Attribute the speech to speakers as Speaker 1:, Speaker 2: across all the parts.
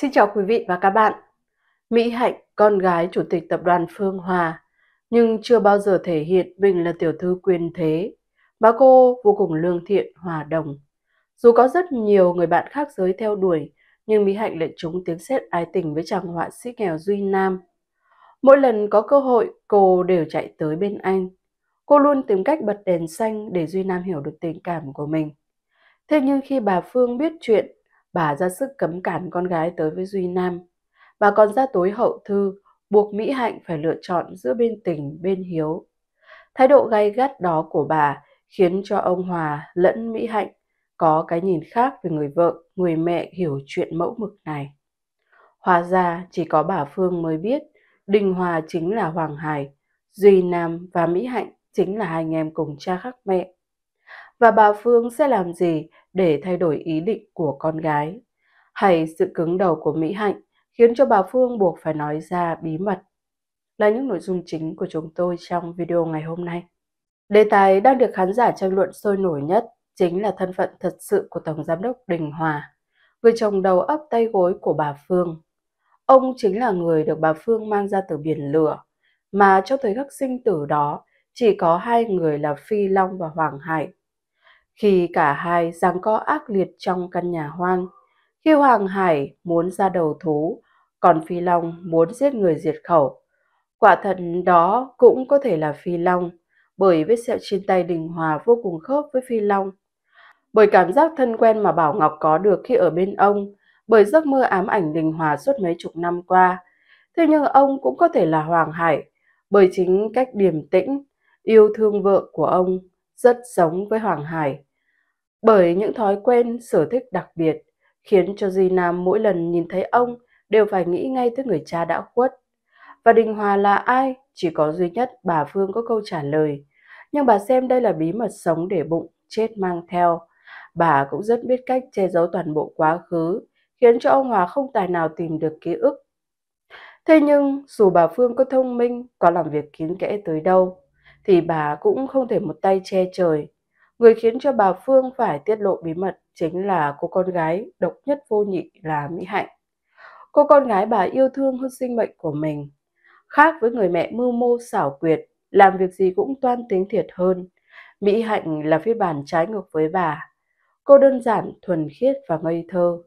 Speaker 1: Xin chào quý vị và các bạn. Mỹ Hạnh, con gái chủ tịch tập đoàn Phương Hòa, nhưng chưa bao giờ thể hiện mình là tiểu thư quyền thế. Bà cô vô cùng lương thiện, hòa đồng. Dù có rất nhiều người bạn khác giới theo đuổi, nhưng Mỹ Hạnh lại trúng tiếng xét ái tình với chàng họa sĩ nghèo Duy Nam. Mỗi lần có cơ hội, cô đều chạy tới bên anh. Cô luôn tìm cách bật đèn xanh để Duy Nam hiểu được tình cảm của mình. Thế nhưng khi bà Phương biết chuyện bà ra sức cấm cản con gái tới với Duy Nam. Bà còn ra tối hậu thư, buộc Mỹ Hạnh phải lựa chọn giữa bên tình bên hiếu. Thái độ gay gắt đó của bà khiến cho ông Hòa lẫn Mỹ Hạnh có cái nhìn khác về người vợ, người mẹ hiểu chuyện mẫu mực này. Hòa ra chỉ có bà Phương mới biết Đình Hòa chính là Hoàng Hải, Duy Nam và Mỹ Hạnh chính là hai anh em cùng cha khác mẹ và bà Phương sẽ làm gì để thay đổi ý định của con gái. Hay sự cứng đầu của Mỹ Hạnh khiến cho bà Phương buộc phải nói ra bí mật là những nội dung chính của chúng tôi trong video ngày hôm nay. Đề tài đang được khán giả tranh luận sôi nổi nhất chính là thân phận thật sự của Tổng Giám đốc Đình Hòa, người chồng đầu ấp tay gối của bà Phương. Ông chính là người được bà Phương mang ra từ biển lửa, mà trong thời khắc sinh tử đó chỉ có hai người là Phi Long và Hoàng Hải khi cả hai giằng co ác liệt trong căn nhà hoang. khi Hoàng Hải muốn ra đầu thú, còn Phi Long muốn giết người diệt khẩu. Quả thật đó cũng có thể là Phi Long, bởi vết sẹo trên tay Đình Hòa vô cùng khớp với Phi Long. Bởi cảm giác thân quen mà Bảo Ngọc có được khi ở bên ông, bởi giấc mơ ám ảnh Đình Hòa suốt mấy chục năm qua. Thế nhưng ông cũng có thể là Hoàng Hải, bởi chính cách điềm tĩnh, yêu thương vợ của ông rất giống với Hoàng Hải. Bởi những thói quen, sở thích đặc biệt khiến cho Di Nam mỗi lần nhìn thấy ông đều phải nghĩ ngay tới người cha đã khuất. Và Đình Hòa là ai? Chỉ có duy nhất bà Phương có câu trả lời. Nhưng bà xem đây là bí mật sống để bụng, chết mang theo. Bà cũng rất biết cách che giấu toàn bộ quá khứ, khiến cho ông Hòa không tài nào tìm được ký ức. Thế nhưng, dù bà Phương có thông minh, có làm việc kín kẽ tới đâu, thì bà cũng không thể một tay che trời. Người khiến cho bà Phương phải tiết lộ bí mật chính là cô con gái độc nhất vô nhị là Mỹ Hạnh. Cô con gái bà yêu thương hơn sinh mệnh của mình. Khác với người mẹ mưu mô xảo quyệt, làm việc gì cũng toan tính thiệt hơn. Mỹ Hạnh là phiên bản trái ngược với bà. Cô đơn giản, thuần khiết và ngây thơ.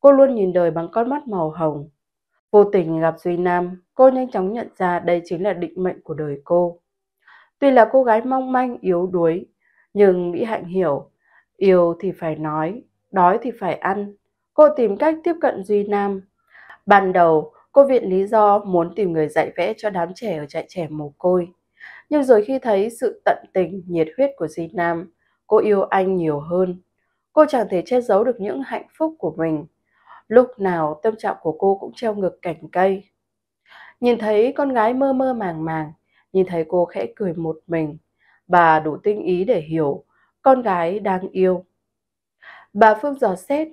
Speaker 1: Cô luôn nhìn đời bằng con mắt màu hồng. Vô tình gặp Duy Nam, cô nhanh chóng nhận ra đây chính là định mệnh của đời cô. Tuy là cô gái mong manh, yếu đuối, nhưng Mỹ Hạnh hiểu, yêu thì phải nói, đói thì phải ăn. Cô tìm cách tiếp cận Duy Nam. Ban đầu, cô viện lý do muốn tìm người dạy vẽ cho đám trẻ ở trại trẻ mồ côi. Nhưng rồi khi thấy sự tận tình, nhiệt huyết của Duy Nam, cô yêu anh nhiều hơn. Cô chẳng thể che giấu được những hạnh phúc của mình. Lúc nào tâm trạng của cô cũng treo ngược cành cây. Nhìn thấy con gái mơ mơ màng màng, nhìn thấy cô khẽ cười một mình, Bà đủ tinh ý để hiểu con gái đang yêu. Bà Phương dò xét,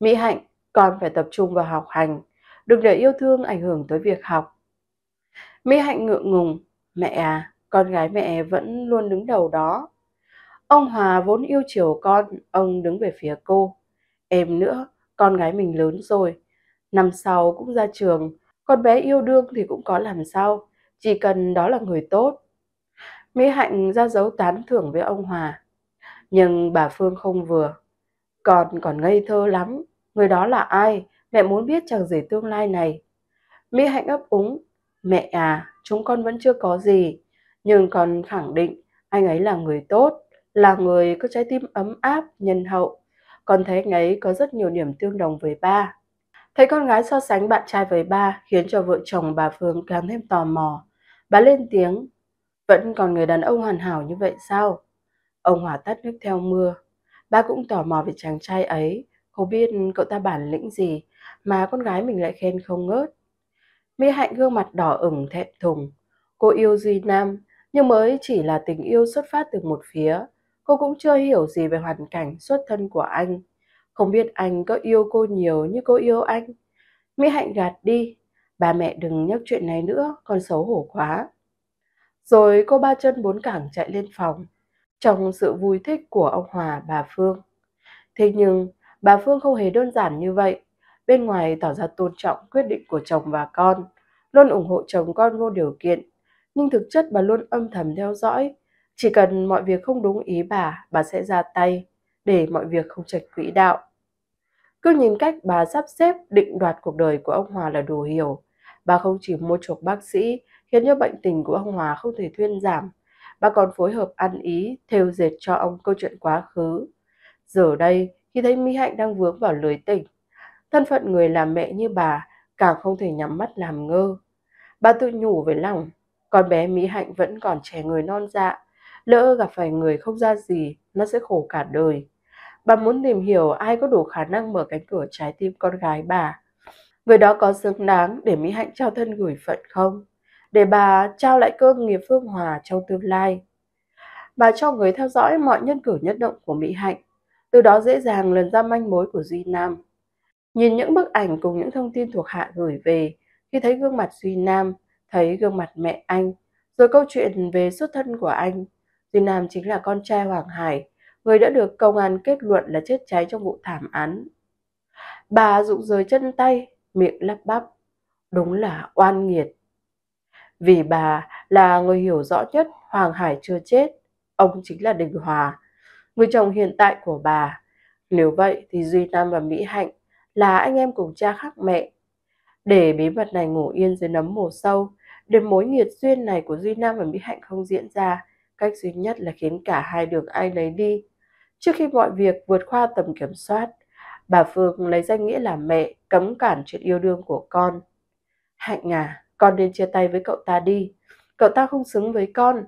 Speaker 1: Mỹ Hạnh còn phải tập trung vào học hành, đừng để yêu thương ảnh hưởng tới việc học. Mỹ Hạnh ngượng ngùng, mẹ à, con gái mẹ vẫn luôn đứng đầu đó. Ông Hòa vốn yêu chiều con, ông đứng về phía cô. Em nữa, con gái mình lớn rồi, năm sau cũng ra trường, con bé yêu đương thì cũng có làm sao, chỉ cần đó là người tốt Mỹ Hạnh ra dấu tán thưởng với ông Hòa. Nhưng bà Phương không vừa. Còn còn ngây thơ lắm. Người đó là ai? Mẹ muốn biết chẳng gì tương lai này. Mỹ Hạnh ấp úng. Mẹ à, chúng con vẫn chưa có gì. Nhưng còn khẳng định anh ấy là người tốt, là người có trái tim ấm áp, nhân hậu. Con thấy anh ấy có rất nhiều điểm tương đồng với ba. Thấy con gái so sánh bạn trai với ba khiến cho vợ chồng bà Phương càng thêm tò mò. Bà lên tiếng, vẫn còn người đàn ông hoàn hảo như vậy sao? Ông Hòa tắt nước theo mưa. Ba cũng tò mò về chàng trai ấy, không biết cậu ta bản lĩnh gì mà con gái mình lại khen không ngớt. Mỹ Hạnh gương mặt đỏ ửng thẹn thùng. Cô yêu Duy Nam, nhưng mới chỉ là tình yêu xuất phát từ một phía. Cô cũng chưa hiểu gì về hoàn cảnh xuất thân của anh. Không biết anh có yêu cô nhiều như cô yêu anh. Mỹ Hạnh gạt đi. Bà mẹ đừng nhắc chuyện này nữa, con xấu hổ quá. Rồi cô ba chân bốn cẳng chạy lên phòng, trong sự vui thích của ông Hòa bà Phương. Thế nhưng, bà Phương không hề đơn giản như vậy. Bên ngoài tỏ ra tôn trọng quyết định của chồng và con, luôn ủng hộ chồng con vô điều kiện. Nhưng thực chất bà luôn âm thầm theo dõi. Chỉ cần mọi việc không đúng ý bà, bà sẽ ra tay để mọi việc không trạch quỹ đạo. Cứ nhìn cách bà sắp xếp định đoạt cuộc đời của ông Hòa là đủ hiểu. Bà không chỉ mua chuộc bác sĩ khiến cho bệnh tình của ông Hòa không thể thuyên giảm. Bà còn phối hợp ăn ý, thêu dệt cho ông câu chuyện quá khứ. Giờ đây, khi thấy Mỹ Hạnh đang vướng vào lưới tình, thân phận người làm mẹ như bà càng không thể nhắm mắt làm ngơ. Bà tự nhủ với lòng, con bé Mỹ Hạnh vẫn còn trẻ người non dạ, lỡ gặp phải người không ra gì, nó sẽ khổ cả đời. Bà muốn tìm hiểu ai có đủ khả năng mở cánh cửa trái tim con gái bà. Người đó có xứng đáng để Mỹ Hạnh trao thân gửi phận không? để bà trao lại cơ nghiệp phương hòa trong tương lai. Bà cho người theo dõi mọi nhân cử nhất động của Mỹ Hạnh, từ đó dễ dàng lần ra manh mối của Duy Nam. Nhìn những bức ảnh cùng những thông tin thuộc hạ gửi về, khi thấy gương mặt Duy Nam, thấy gương mặt mẹ anh, rồi câu chuyện về xuất thân của anh. Duy Nam chính là con trai Hoàng Hải, người đã được công an kết luận là chết cháy trong vụ thảm án. Bà rụng rời chân tay, miệng lắp bắp. Đúng là oan nghiệt. Vì bà là người hiểu rõ nhất Hoàng Hải chưa chết, ông chính là Đình Hòa, người chồng hiện tại của bà. Nếu vậy thì Duy Nam và Mỹ Hạnh là anh em cùng cha khác mẹ. Để bí mật này ngủ yên dưới nấm mồ sâu, để mối nghiệt duyên này của Duy Nam và Mỹ Hạnh không diễn ra, cách duy nhất là khiến cả hai được ai lấy đi. Trước khi mọi việc vượt qua tầm kiểm soát, bà Phương lấy danh nghĩa là mẹ cấm cản chuyện yêu đương của con. Hạnh à, con nên chia tay với cậu ta đi. Cậu ta không xứng với con.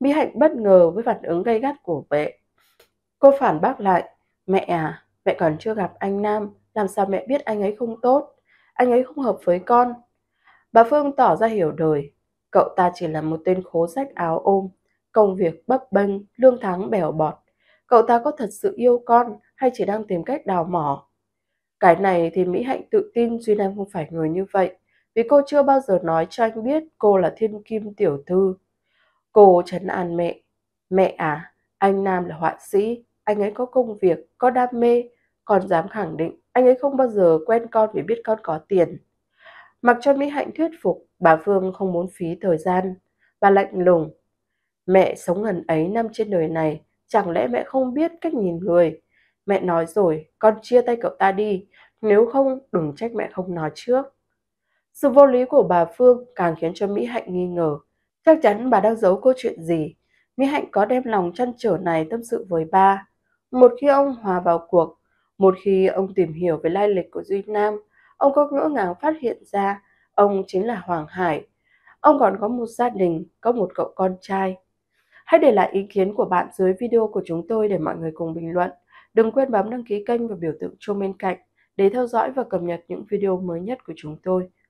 Speaker 1: Mỹ Hạnh bất ngờ với phản ứng gay gắt của mẹ. Cô phản bác lại. Mẹ à, mẹ còn chưa gặp anh Nam. Làm sao mẹ biết anh ấy không tốt? Anh ấy không hợp với con. Bà Phương tỏ ra hiểu đời. Cậu ta chỉ là một tên khố rách áo ôm. Công việc bấp bênh, lương tháng bèo bọt. Cậu ta có thật sự yêu con hay chỉ đang tìm cách đào mỏ? Cái này thì Mỹ Hạnh tự tin Duy Nam không phải người như vậy vì cô chưa bao giờ nói cho anh biết cô là thiên kim tiểu thư. Cô trấn an mẹ. Mẹ à, anh Nam là họa sĩ, anh ấy có công việc, có đam mê. còn dám khẳng định, anh ấy không bao giờ quen con vì biết con có tiền. Mặc cho Mỹ Hạnh thuyết phục, bà Phương không muốn phí thời gian. Bà lạnh lùng. Mẹ sống gần ấy năm trên đời này, chẳng lẽ mẹ không biết cách nhìn người? Mẹ nói rồi, con chia tay cậu ta đi, nếu không đừng trách mẹ không nói trước. Sự vô lý của bà Phương càng khiến cho Mỹ Hạnh nghi ngờ. Chắc chắn bà đang giấu câu chuyện gì. Mỹ Hạnh có đem lòng chăn trở này tâm sự với ba. Một khi ông hòa vào cuộc, một khi ông tìm hiểu về lai lịch của Duy Nam, ông có ngỡ ngàng phát hiện ra ông chính là Hoàng Hải. Ông còn có một gia đình, có một cậu con trai. Hãy để lại ý kiến của bạn dưới video của chúng tôi để mọi người cùng bình luận. Đừng quên bấm đăng ký kênh và biểu tượng chuông bên cạnh để theo dõi và cập nhật những video mới nhất của chúng tôi.